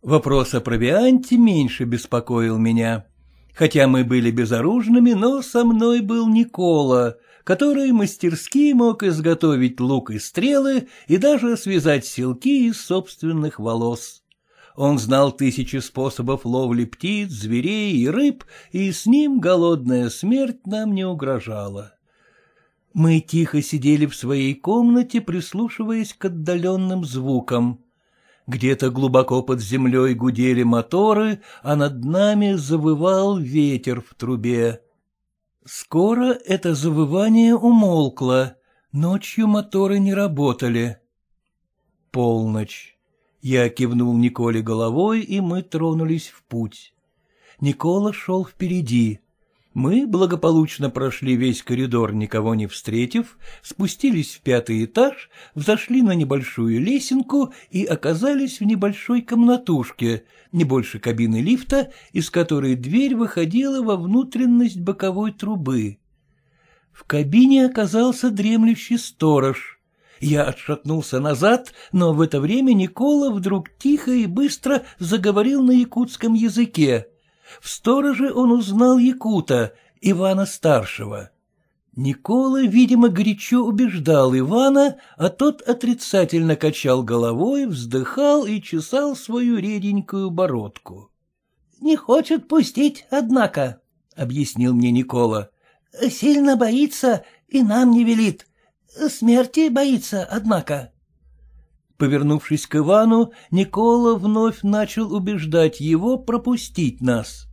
Вопрос о провианте меньше беспокоил меня. Хотя мы были безоружными, но со мной был Никола, который мастерски мог изготовить лук и стрелы и даже связать селки из собственных волос. Он знал тысячи способов ловли птиц, зверей и рыб, и с ним голодная смерть нам не угрожала. Мы тихо сидели в своей комнате, прислушиваясь к отдаленным звукам где-то глубоко под землей гудели моторы, а над нами завывал ветер в трубе. Скоро это завывание умолкло, ночью моторы не работали. Полночь. Я кивнул Николе головой, и мы тронулись в путь. Никола шел впереди. Мы благополучно прошли весь коридор, никого не встретив, спустились в пятый этаж, взошли на небольшую лесенку и оказались в небольшой комнатушке, не больше кабины лифта, из которой дверь выходила во внутренность боковой трубы. В кабине оказался дремлющий сторож. Я отшатнулся назад, но в это время Никола вдруг тихо и быстро заговорил на якутском языке — в стороже он узнал Якута, Ивана Старшего. Никола, видимо, горячо убеждал Ивана, а тот отрицательно качал головой, вздыхал и чесал свою реденькую бородку. — Не хочет пустить, однако, — объяснил мне Никола. — Сильно боится и нам не велит. Смерти боится, однако. Повернувшись к Ивану, Никола вновь начал убеждать его пропустить нас.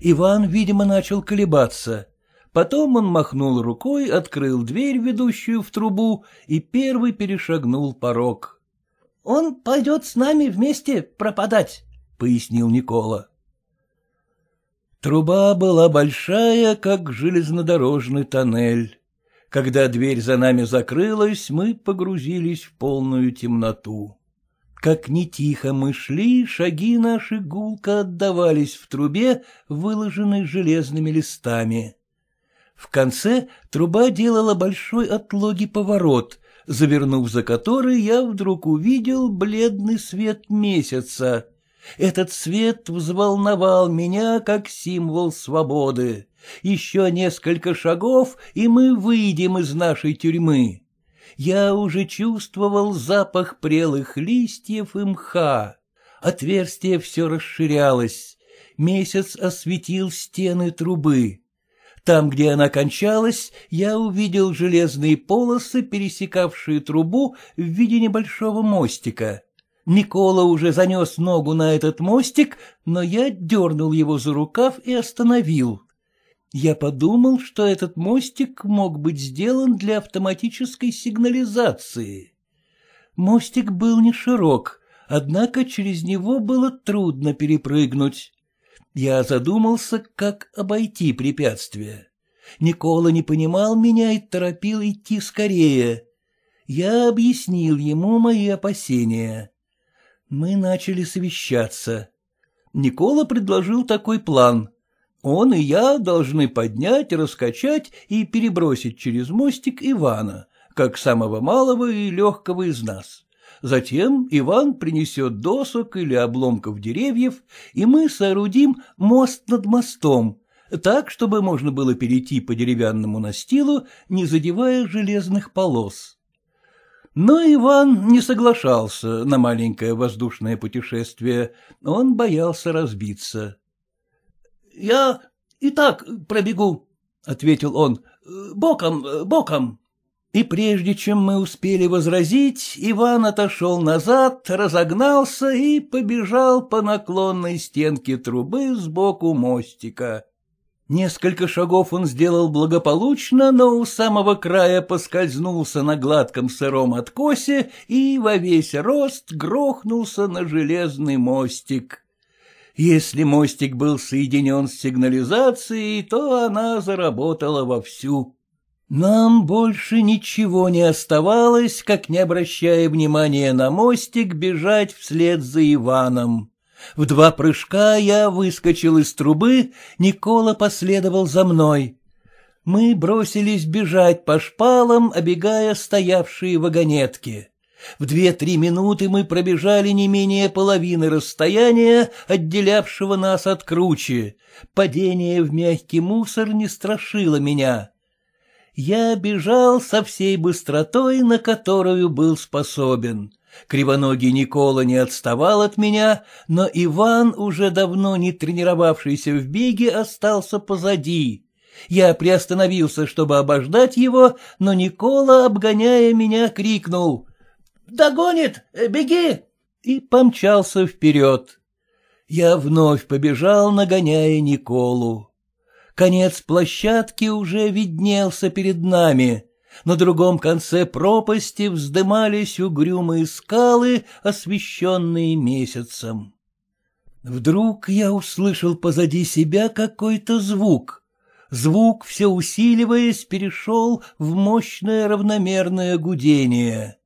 Иван, видимо, начал колебаться. Потом он махнул рукой, открыл дверь, ведущую в трубу, и первый перешагнул порог. — Он пойдет с нами вместе пропадать, — пояснил Никола. Труба была большая, как железнодорожный тоннель. Когда дверь за нами закрылась, мы погрузились в полную темноту. Как не тихо мы шли, шаги наши гулко отдавались в трубе, выложенной железными листами. В конце труба делала большой отлогий поворот, завернув за который я вдруг увидел бледный свет месяца. Этот свет взволновал меня как символ свободы. Еще несколько шагов, и мы выйдем из нашей тюрьмы. Я уже чувствовал запах прелых листьев и мха. Отверстие все расширялось. Месяц осветил стены трубы. Там, где она кончалась, я увидел железные полосы, пересекавшие трубу в виде небольшого мостика. Никола уже занес ногу на этот мостик, но я дернул его за рукав и остановил. Я подумал, что этот мостик мог быть сделан для автоматической сигнализации. Мостик был не широк, однако через него было трудно перепрыгнуть. Я задумался, как обойти препятствие. Никола не понимал меня и торопил идти скорее. Я объяснил ему мои опасения. Мы начали совещаться. Никола предложил такой план. Он и я должны поднять, раскачать и перебросить через мостик Ивана, как самого малого и легкого из нас. Затем Иван принесет досок или обломков деревьев, и мы соорудим мост над мостом, так, чтобы можно было перейти по деревянному настилу, не задевая железных полос. Но Иван не соглашался на маленькое воздушное путешествие, он боялся разбиться. — Я и так пробегу, — ответил он, — боком, боком. И прежде чем мы успели возразить, Иван отошел назад, разогнался и побежал по наклонной стенке трубы сбоку мостика. Несколько шагов он сделал благополучно, но у самого края поскользнулся на гладком сыром откосе и во весь рост грохнулся на железный мостик. Если мостик был соединен с сигнализацией, то она заработала вовсю. Нам больше ничего не оставалось, как, не обращая внимания на мостик, бежать вслед за Иваном. В два прыжка я выскочил из трубы, Никола последовал за мной. Мы бросились бежать по шпалам, обегая стоявшие вагонетки. В две-три минуты мы пробежали не менее половины расстояния, отделявшего нас от кручи. Падение в мягкий мусор не страшило меня. Я бежал со всей быстротой, на которую был способен. Кривоногий Никола не отставал от меня, но Иван, уже давно не тренировавшийся в беге, остался позади. Я приостановился, чтобы обождать его, но Никола, обгоняя меня, крикнул «Догонит! Беги!» и помчался вперед. Я вновь побежал, нагоняя Николу. Конец площадки уже виднелся перед нами. На другом конце пропасти вздымались угрюмые скалы, освещенные месяцем. Вдруг я услышал позади себя какой-то звук. Звук, все усиливаясь, перешел в мощное равномерное гудение.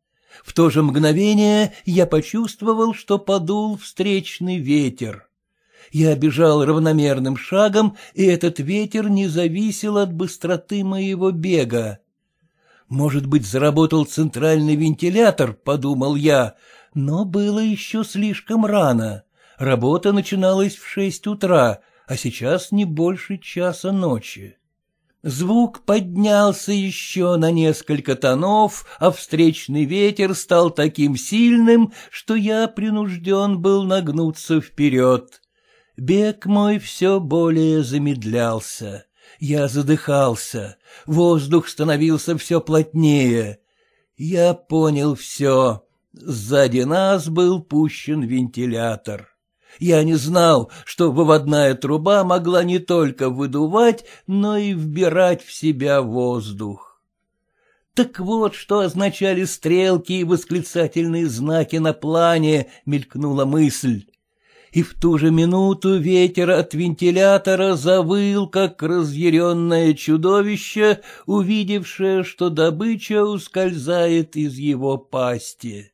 В то же мгновение я почувствовал, что подул встречный ветер. Я бежал равномерным шагом, и этот ветер не зависел от быстроты моего бега. Может быть, заработал центральный вентилятор, подумал я, но было еще слишком рано. Работа начиналась в шесть утра, а сейчас не больше часа ночи. Звук поднялся еще на несколько тонов, а встречный ветер стал таким сильным, что я принужден был нагнуться вперед. Бег мой все более замедлялся. Я задыхался, воздух становился все плотнее. Я понял все. Сзади нас был пущен вентилятор. Я не знал, что выводная труба могла не только выдувать, но и вбирать в себя воздух. Так вот, что означали стрелки и восклицательные знаки на плане, мелькнула мысль и в ту же минуту ветер от вентилятора завыл, как разъяренное чудовище, увидевшее, что добыча ускользает из его пасти.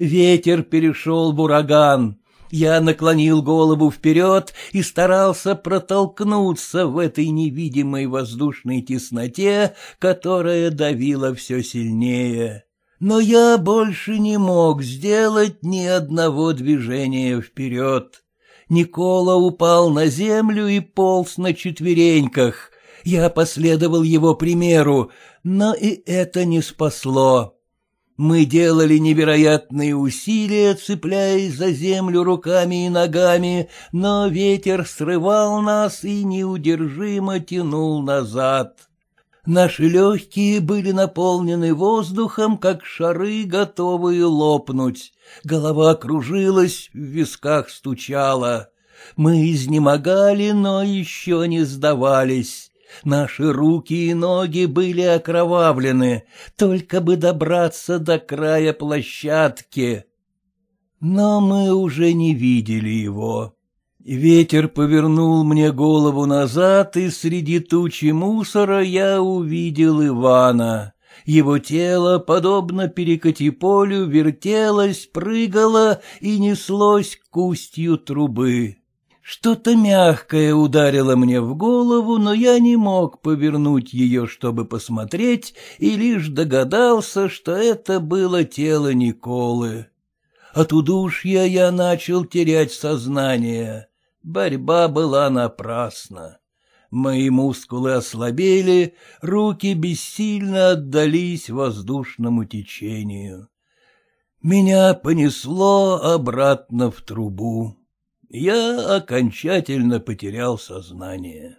Ветер перешел в ураган. Я наклонил голову вперед и старался протолкнуться в этой невидимой воздушной тесноте, которая давила все сильнее но я больше не мог сделать ни одного движения вперед. Никола упал на землю и полз на четвереньках. Я последовал его примеру, но и это не спасло. Мы делали невероятные усилия, цепляясь за землю руками и ногами, но ветер срывал нас и неудержимо тянул назад. Наши легкие были наполнены воздухом, как шары, готовые лопнуть. Голова кружилась, в висках стучала. Мы изнемогали, но еще не сдавались. Наши руки и ноги были окровавлены, только бы добраться до края площадки. Но мы уже не видели его. Ветер повернул мне голову назад, и среди тучи мусора я увидел Ивана. Его тело, подобно перекати-полю, вертелось, прыгало и неслось к кустью трубы. Что-то мягкое ударило мне в голову, но я не мог повернуть ее, чтобы посмотреть, и лишь догадался, что это было тело Николы. От удушья я начал терять сознание. Борьба была напрасна. Мои мускулы ослабели, руки бессильно отдались воздушному течению. Меня понесло обратно в трубу. Я окончательно потерял сознание.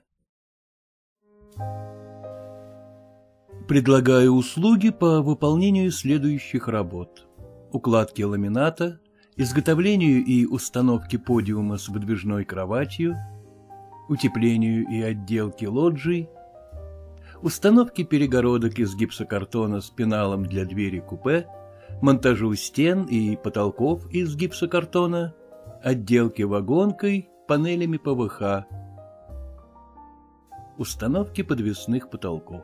Предлагаю услуги по выполнению следующих работ. Укладки ламината, изготовлению и установке подиума с выдвижной кроватью, утеплению и отделке лоджий, установке перегородок из гипсокартона с пеналом для двери купе, монтажу стен и потолков из гипсокартона, отделке вагонкой, панелями ПВХ, установке подвесных потолков.